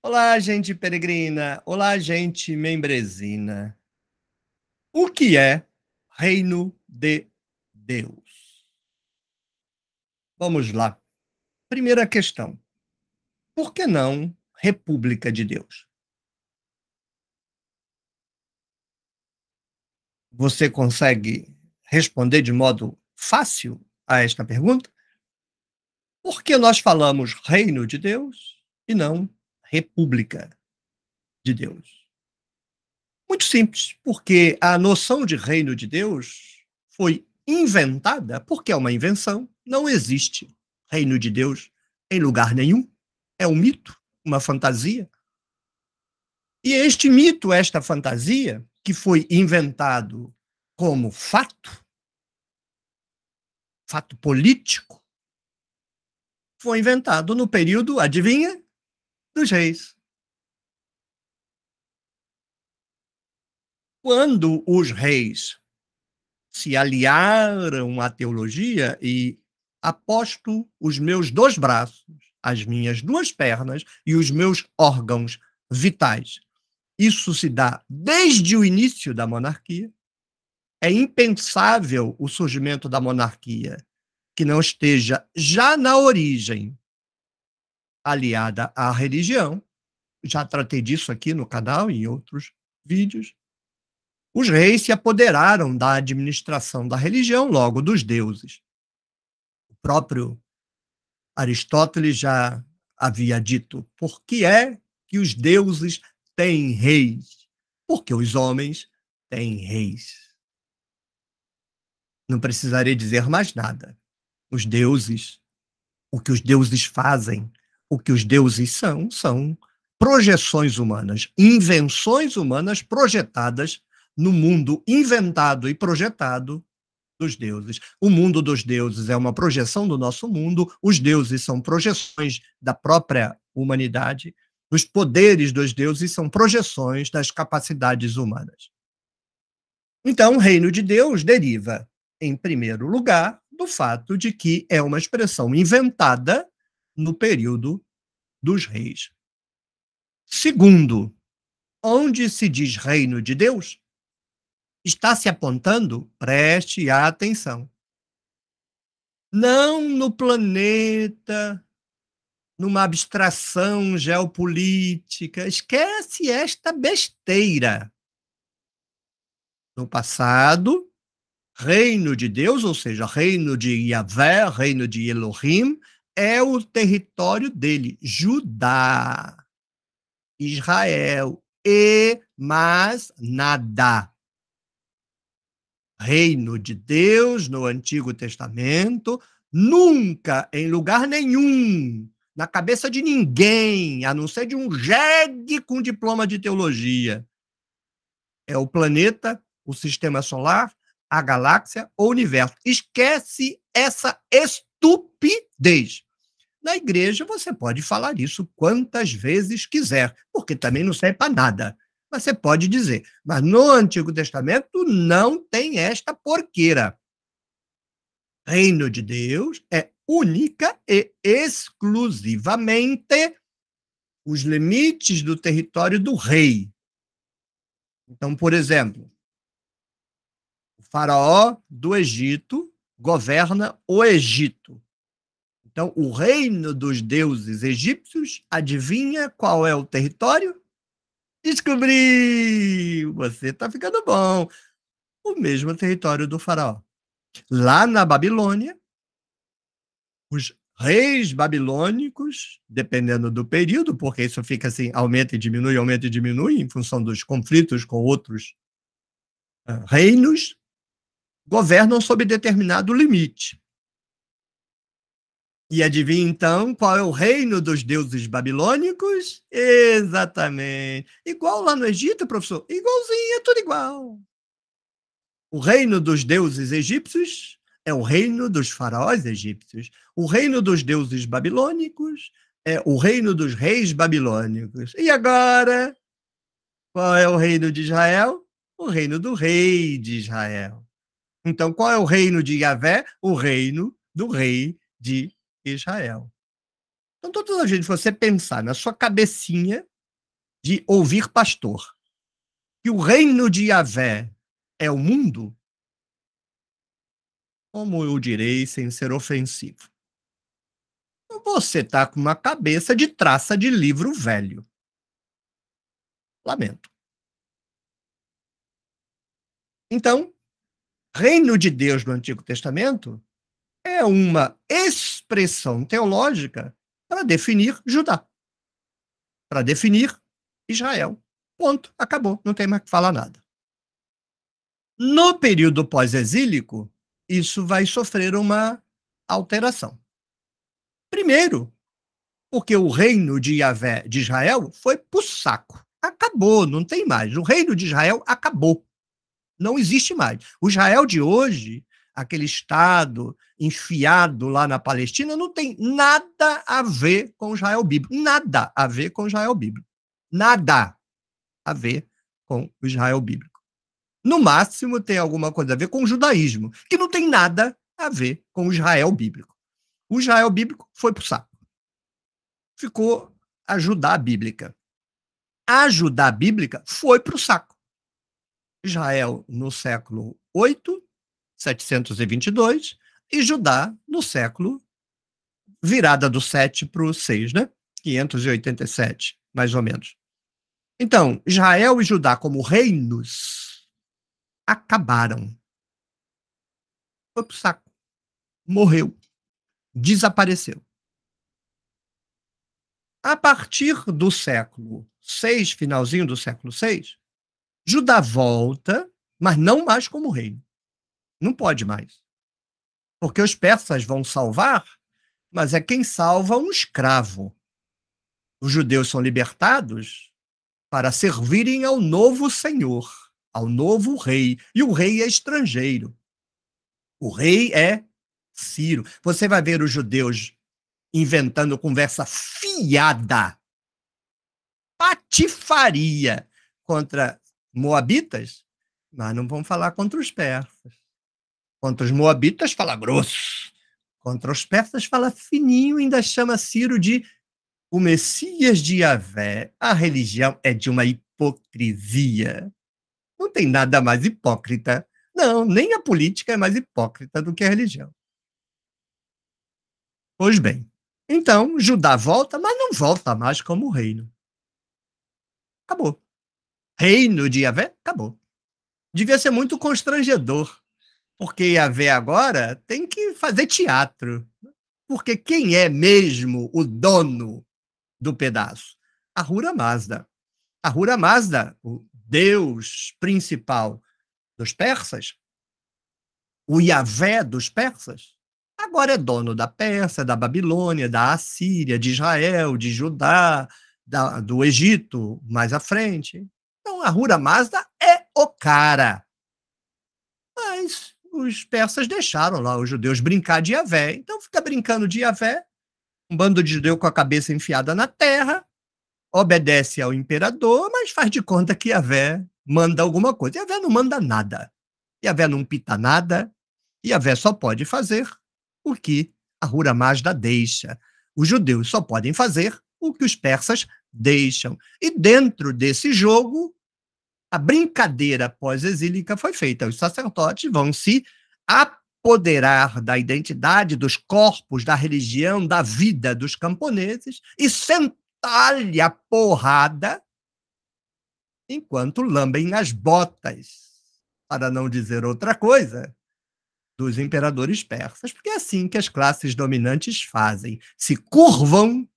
Olá, gente peregrina. Olá, gente membrezina. O que é reino de Deus? Vamos lá. Primeira questão. Por que não República de Deus? Você consegue responder de modo fácil a esta pergunta? Por que nós falamos reino de Deus e não república de Deus. Muito simples, porque a noção de reino de Deus foi inventada, porque é uma invenção, não existe reino de Deus em lugar nenhum, é um mito, uma fantasia. E este mito, esta fantasia, que foi inventado como fato, fato político, foi inventado no período, adivinha? dos reis. Quando os reis se aliaram à teologia e aposto os meus dois braços, as minhas duas pernas e os meus órgãos vitais. Isso se dá desde o início da monarquia. É impensável o surgimento da monarquia que não esteja já na origem aliada à religião. Já tratei disso aqui no canal e em outros vídeos. Os reis se apoderaram da administração da religião, logo dos deuses. O próprio Aristóteles já havia dito: por que é que os deuses têm reis? Porque os homens têm reis. Não precisarei dizer mais nada. Os deuses, o que os deuses fazem, o que os deuses são, são projeções humanas, invenções humanas projetadas no mundo inventado e projetado dos deuses. O mundo dos deuses é uma projeção do nosso mundo, os deuses são projeções da própria humanidade, os poderes dos deuses são projeções das capacidades humanas. Então, o reino de Deus deriva, em primeiro lugar, do fato de que é uma expressão inventada no período dos reis. Segundo, onde se diz reino de Deus, está se apontando, preste atenção, não no planeta, numa abstração geopolítica. Esquece esta besteira. No passado, reino de Deus, ou seja, reino de Yahvé, reino de Elohim, é o território dele, Judá, Israel e mais nada. Reino de Deus no Antigo Testamento, nunca em lugar nenhum, na cabeça de ninguém, a não ser de um jegue com diploma de teologia. É o planeta, o sistema solar, a galáxia, o universo. Esquece essa estupidez. Na igreja, você pode falar isso quantas vezes quiser, porque também não serve para nada. Mas você pode dizer. Mas no Antigo Testamento não tem esta porqueira. Reino de Deus é única e exclusivamente os limites do território do rei. Então, por exemplo, o faraó do Egito governa o Egito. Então, o reino dos deuses egípcios, adivinha qual é o território? Descobri! Você está ficando bom. O mesmo território do faraó. Lá na Babilônia, os reis babilônicos, dependendo do período, porque isso fica assim, aumenta e diminui, aumenta e diminui, em função dos conflitos com outros ah, reinos, governam sob determinado limite. E adivinha então qual é o reino dos deuses babilônicos? Exatamente. Igual lá no Egito, professor? Igualzinho, é tudo igual. O reino dos deuses egípcios é o reino dos faraós egípcios. O reino dos deuses babilônicos é o reino dos reis babilônicos. E agora, qual é o reino de Israel? O reino do rei de Israel. Então, qual é o reino de Yahvé? O reino do rei de Israel. Então, toda os dias, você pensar na sua cabecinha de ouvir pastor, que o reino de Yahvé é o mundo, como eu direi sem ser ofensivo? Você tá com uma cabeça de traça de livro velho. Lamento. Então, reino de Deus no Antigo Testamento é uma ex expressão teológica para definir Judá, para definir Israel. Ponto, acabou, não tem mais que falar nada. No período pós-exílico, isso vai sofrer uma alteração. Primeiro, porque o reino de Yahvé de Israel foi pro saco. Acabou, não tem mais. O reino de Israel acabou. Não existe mais. O Israel de hoje aquele Estado enfiado lá na Palestina, não tem nada a ver com Israel bíblico. Nada a ver com Israel bíblico. Nada a ver com Israel bíblico. No máximo, tem alguma coisa a ver com o judaísmo, que não tem nada a ver com Israel bíblico. O Israel bíblico foi para o saco. Ficou a Judá bíblica. A Judá bíblica foi para o saco. Israel no século 8 722, e Judá no século virada do 7 para o 6, né? 587, mais ou menos. Então, Israel e Judá como reinos acabaram. Foi pro saco. Morreu. Desapareceu. A partir do século 6, finalzinho do século 6, Judá volta, mas não mais como reino. Não pode mais. Porque os persas vão salvar, mas é quem salva um escravo. Os judeus são libertados para servirem ao novo senhor, ao novo rei. E o rei é estrangeiro. O rei é Ciro. Você vai ver os judeus inventando conversa fiada, patifaria contra moabitas, mas não vão falar contra os persas. Contra os moabitas fala grosso. Contra os persas fala fininho, ainda chama Ciro de o Messias de Yahvé. A religião é de uma hipocrisia. Não tem nada mais hipócrita. Não, nem a política é mais hipócrita do que a religião. Pois bem, então Judá volta, mas não volta mais como reino. Acabou. Reino de Yahvé? Acabou. Devia ser muito constrangedor porque Iavé agora tem que fazer teatro. Porque quem é mesmo o dono do pedaço? A Rura Mazda. A Rura Mazda, o deus principal dos persas, o Iavé dos persas, agora é dono da Pérsia, da Babilônia, da Assíria, de Israel, de Judá, da, do Egito, mais à frente. Então, a Rura Mazda é o cara. Mas os persas deixaram lá os judeus brincar de Iavé. Então fica brincando de Iavé, um bando de judeu com a cabeça enfiada na terra, obedece ao imperador, mas faz de conta que Iavé manda alguma coisa. Iavé não manda nada. Iavé não pita nada. Iavé só pode fazer o que a Rura Mazda deixa. Os judeus só podem fazer o que os persas deixam. E dentro desse jogo, a brincadeira pós-exílica foi feita. Os sacerdotes vão se apoderar da identidade, dos corpos, da religião, da vida dos camponeses e sentar-lhe a porrada enquanto lambem as botas, para não dizer outra coisa, dos imperadores persas, porque é assim que as classes dominantes fazem, se curvam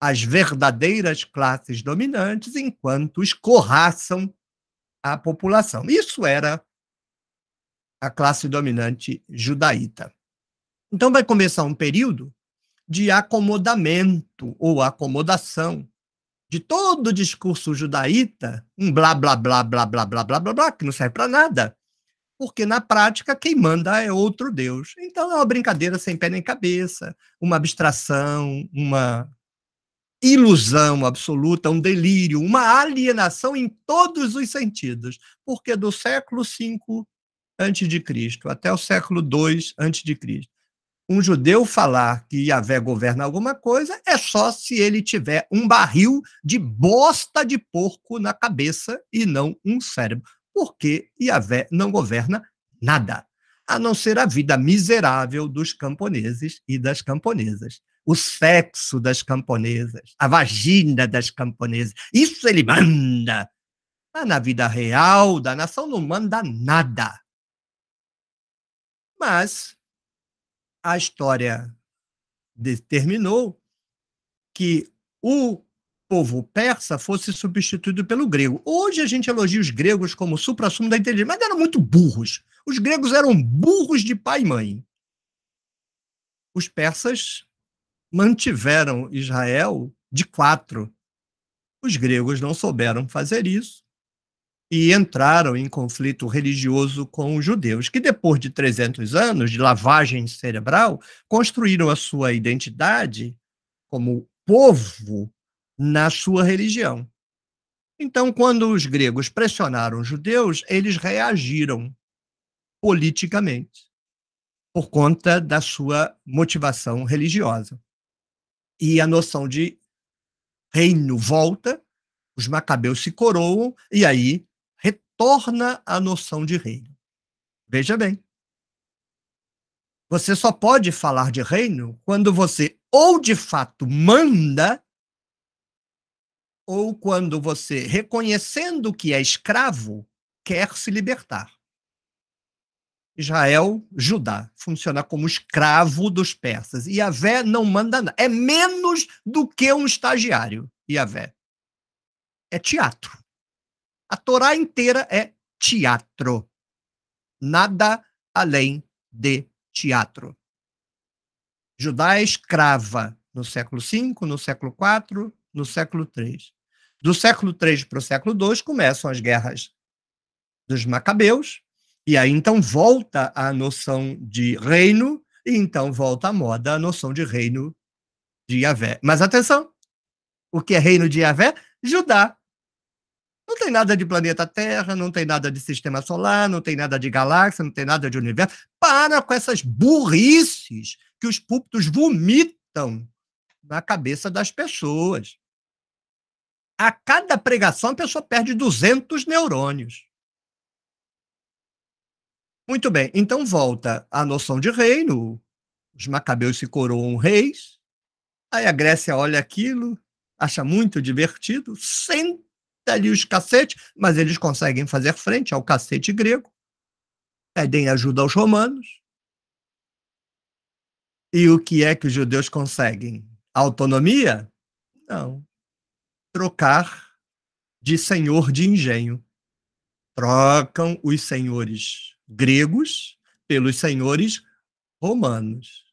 as verdadeiras classes dominantes enquanto escorraçam à população. Isso era a classe dominante judaíta. Então vai começar um período de acomodamento ou acomodação de todo o discurso judaíta, um blá blá blá blá blá blá blá blá, blá que não serve para nada, porque na prática quem manda é outro Deus. Então é uma brincadeira sem pé nem cabeça, uma abstração, uma ilusão absoluta, um delírio, uma alienação em todos os sentidos, porque do século V antes de Cristo até o século II antes de Cristo, um judeu falar que Yahvé governa alguma coisa é só se ele tiver um barril de bosta de porco na cabeça e não um cérebro, porque Yahvé não governa nada, a não ser a vida miserável dos camponeses e das camponesas o sexo das camponesas, a vagina das camponesas. Isso ele manda. Mas na vida real da nação não manda nada. Mas a história determinou que o povo persa fosse substituído pelo grego. Hoje a gente elogia os gregos como supra-sumo da inteligência, mas eram muito burros. Os gregos eram burros de pai e mãe. Os persas mantiveram Israel de quatro. Os gregos não souberam fazer isso e entraram em conflito religioso com os judeus, que depois de 300 anos de lavagem cerebral, construíram a sua identidade como povo na sua religião. Então, quando os gregos pressionaram os judeus, eles reagiram politicamente por conta da sua motivação religiosa e a noção de reino volta, os macabeus se coroam e aí retorna a noção de reino. Veja bem. Você só pode falar de reino quando você ou de fato manda ou quando você, reconhecendo que é escravo, quer se libertar. Israel, Judá, funciona como escravo dos persas. E a Vé não manda nada. É menos do que um estagiário, e a Vé. É teatro. A Torá inteira é teatro. Nada além de teatro. Judá é escrava no século V, no século IV, no século III. Do século III para o século II começam as guerras dos macabeus, e aí então volta a noção de reino, e então volta à moda a noção de reino de Yahvé. Mas atenção, o que é reino de Yahvé? Judá. Não tem nada de planeta Terra, não tem nada de sistema solar, não tem nada de galáxia, não tem nada de universo. Para com essas burrices que os púlpitos vomitam na cabeça das pessoas. A cada pregação, a pessoa perde 200 neurônios. Muito bem, então volta a noção de reino. Os macabeus se coroam reis. Aí a Grécia olha aquilo, acha muito divertido, senta ali os cacetes, mas eles conseguem fazer frente ao cacete grego. Pedem ajuda aos romanos. E o que é que os judeus conseguem? Autonomia? Não. Trocar de senhor de engenho. Trocam os senhores gregos pelos senhores romanos.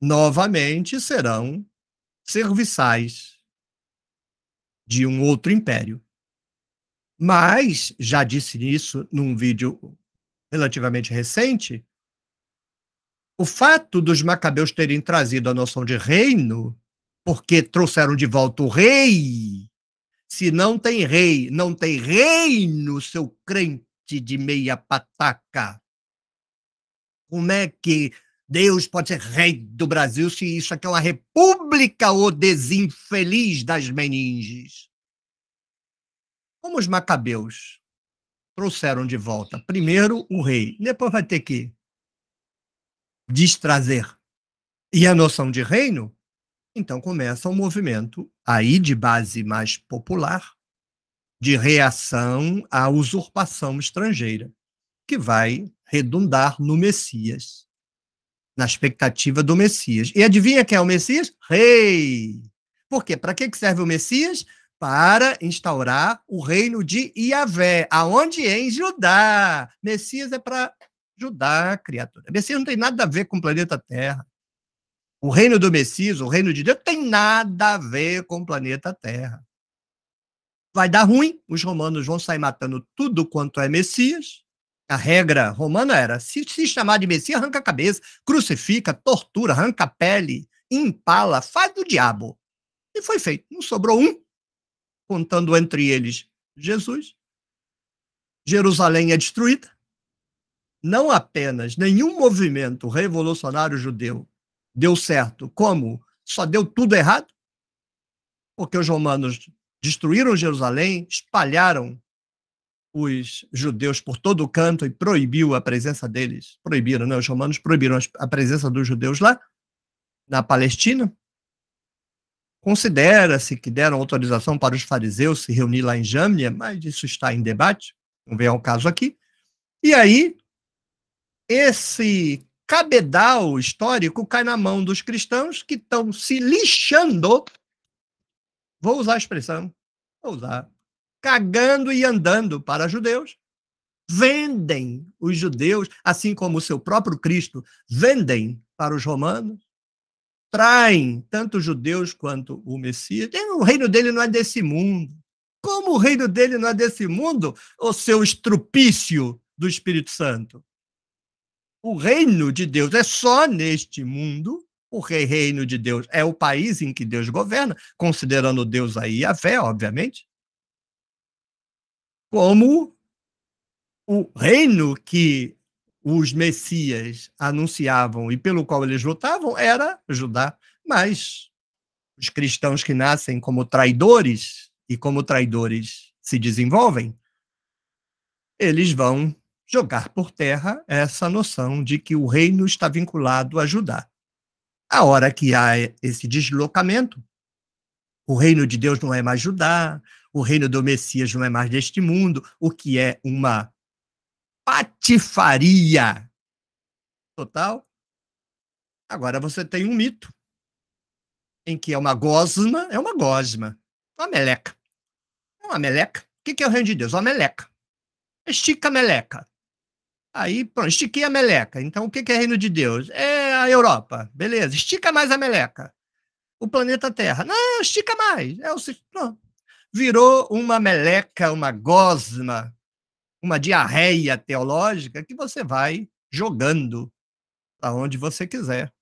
Novamente serão serviçais de um outro império. Mas, já disse isso num vídeo relativamente recente, o fato dos macabeus terem trazido a noção de reino, porque trouxeram de volta o rei. Se não tem rei, não tem reino, seu crente de meia pataca. Como é que Deus pode ser rei do Brasil se isso aqui é uma república, ou desinfeliz das meninges? Como os macabeus trouxeram de volta primeiro o rei, depois vai ter que destrazer. E a noção de reino, então começa um movimento aí de base mais popular, de reação à usurpação estrangeira, que vai redundar no Messias, na expectativa do Messias. E adivinha quem é o Messias? Rei! Por quê? Para que serve o Messias? Para instaurar o reino de Iavé. Aonde? É? Em Judá. Messias é para Judá, criatura. Messias não tem nada a ver com o planeta Terra. O reino do Messias, o reino de Deus, tem nada a ver com o planeta Terra vai dar ruim, os romanos vão sair matando tudo quanto é Messias. A regra romana era: se, se chamar de Messias, arranca a cabeça, crucifica, tortura, arranca a pele, empala, faz do diabo. E foi feito. Não sobrou um, contando entre eles Jesus. Jerusalém é destruída. Não apenas nenhum movimento revolucionário judeu deu certo, como só deu tudo errado, porque os romanos destruíram Jerusalém, espalharam os judeus por todo o canto e proibiu a presença deles. Proibiram, né? Os romanos proibiram a presença dos judeus lá na Palestina. Considera-se que deram autorização para os fariseus se reunir lá em Jâmnia, mas isso está em debate, não vem ao caso aqui. E aí, esse cabedal histórico cai na mão dos cristãos que estão se lixando vou usar a expressão, vou usar, cagando e andando para judeus, vendem os judeus, assim como o seu próprio Cristo, vendem para os romanos, traem tanto os judeus quanto o Messias. O reino dele não é desse mundo. Como o reino dele não é desse mundo, o seu estrupício do Espírito Santo? O reino de Deus é só neste mundo o reino de Deus é o país em que Deus governa, considerando Deus aí a fé, obviamente. Como o reino que os messias anunciavam e pelo qual eles lutavam era Judá. Mas os cristãos que nascem como traidores e como traidores se desenvolvem, eles vão jogar por terra essa noção de que o reino está vinculado a Judá. A hora que há esse deslocamento, o reino de Deus não é mais Judá, o reino do Messias não é mais deste mundo, o que é uma patifaria total. Agora você tem um mito em que é uma gosma, é uma gosma, uma meleca. É uma meleca. O que é o reino de Deus? Uma meleca. Estica a meleca. Aí, pronto, estiquei a meleca. Então, o que é reino de Deus? É a Europa. Beleza, estica mais a meleca. O planeta Terra. Não, estica mais. É o Virou uma meleca, uma gosma, uma diarreia teológica que você vai jogando aonde você quiser.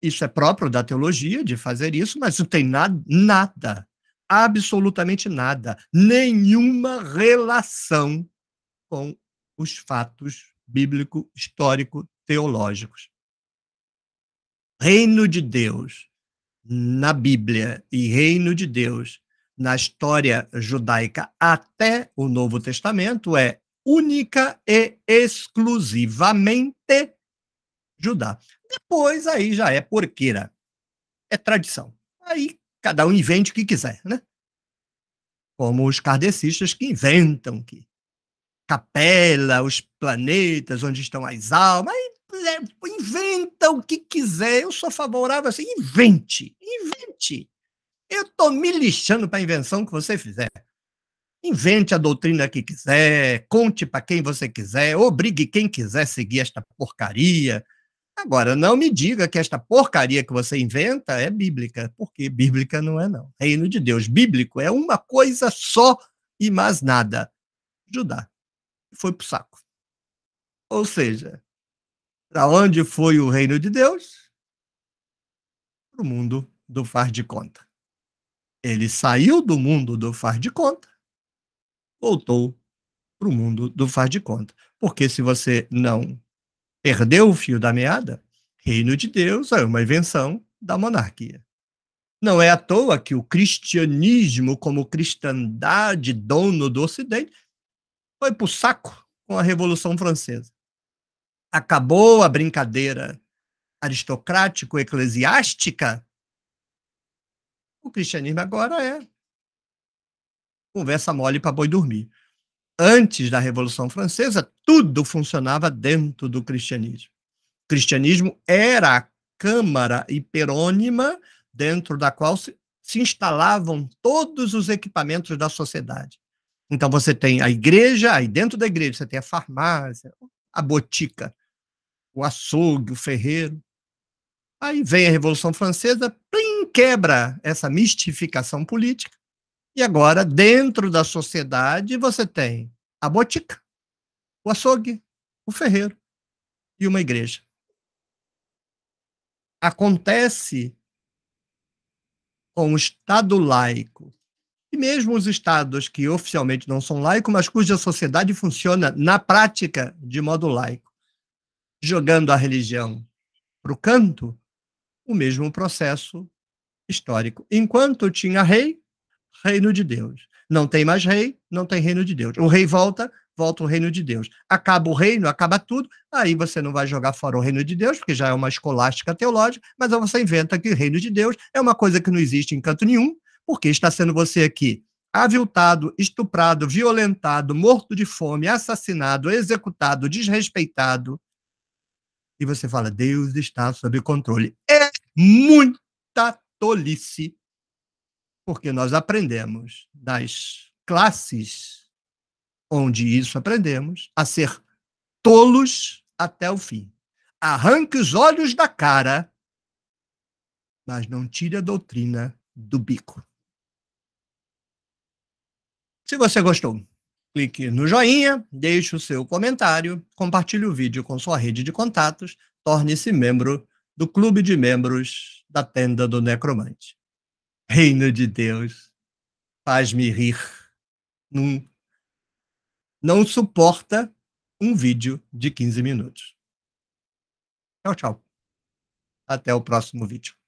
Isso é próprio da teologia de fazer isso, mas não tem nada, nada, absolutamente nada, nenhuma relação com os fatos bíblico, histórico, teológicos. Reino de Deus na Bíblia e reino de Deus na história judaica até o Novo Testamento é única e exclusivamente Judá. Depois aí já é porqueira. É tradição. Aí cada um invente o que quiser, né? Como os kardecistas que inventam que capela, os planetas, onde estão as almas, é, inventa o que quiser. Eu sou favorável assim, invente, invente. Eu estou me lixando para a invenção que você fizer. Invente a doutrina que quiser, conte para quem você quiser, obrigue quem quiser seguir esta porcaria. Agora, não me diga que esta porcaria que você inventa é bíblica, porque bíblica não é, não. Reino de Deus bíblico é uma coisa só e mais nada. Judá foi para o saco. Ou seja, para onde foi o reino de Deus? Para o mundo do far de conta. Ele saiu do mundo do far de conta, voltou para o mundo do far de conta. Porque se você não perdeu o fio da meada, reino de Deus é uma invenção da monarquia. Não é à toa que o cristianismo, como cristandade dono do Ocidente, foi para o saco com a Revolução Francesa. Acabou a brincadeira aristocrático-eclesiástica. O cristianismo agora é conversa mole para boi dormir. Antes da Revolução Francesa, tudo funcionava dentro do cristianismo. O cristianismo era a câmara hiperônima dentro da qual se, se instalavam todos os equipamentos da sociedade. Então você tem a igreja, aí dentro da igreja você tem a farmácia, a botica, o açougue, o ferreiro. Aí vem a Revolução Francesa, plim, quebra essa mistificação política. E agora, dentro da sociedade, você tem a botica, o açougue, o ferreiro e uma igreja. Acontece com o Estado laico e mesmo os estados que oficialmente não são laicos, mas cuja sociedade funciona na prática de modo laico, jogando a religião para o canto, o mesmo processo histórico. Enquanto tinha rei, reino de Deus. Não tem mais rei, não tem reino de Deus. O rei volta, volta o reino de Deus. Acaba o reino, acaba tudo, aí você não vai jogar fora o reino de Deus, porque já é uma escolástica teológica, mas você inventa que o reino de Deus é uma coisa que não existe em canto nenhum, porque está sendo você aqui aviltado, estuprado, violentado, morto de fome, assassinado, executado, desrespeitado. E você fala, Deus está sob controle. É muita tolice, porque nós aprendemos das classes onde isso aprendemos a ser tolos até o fim. Arranque os olhos da cara, mas não tire a doutrina do bico. Se você gostou, clique no joinha, deixe o seu comentário, compartilhe o vídeo com sua rede de contatos, torne-se membro do clube de membros da tenda do necromante. Reino de Deus, faz-me rir. Não, não suporta um vídeo de 15 minutos. Tchau, tchau. Até o próximo vídeo.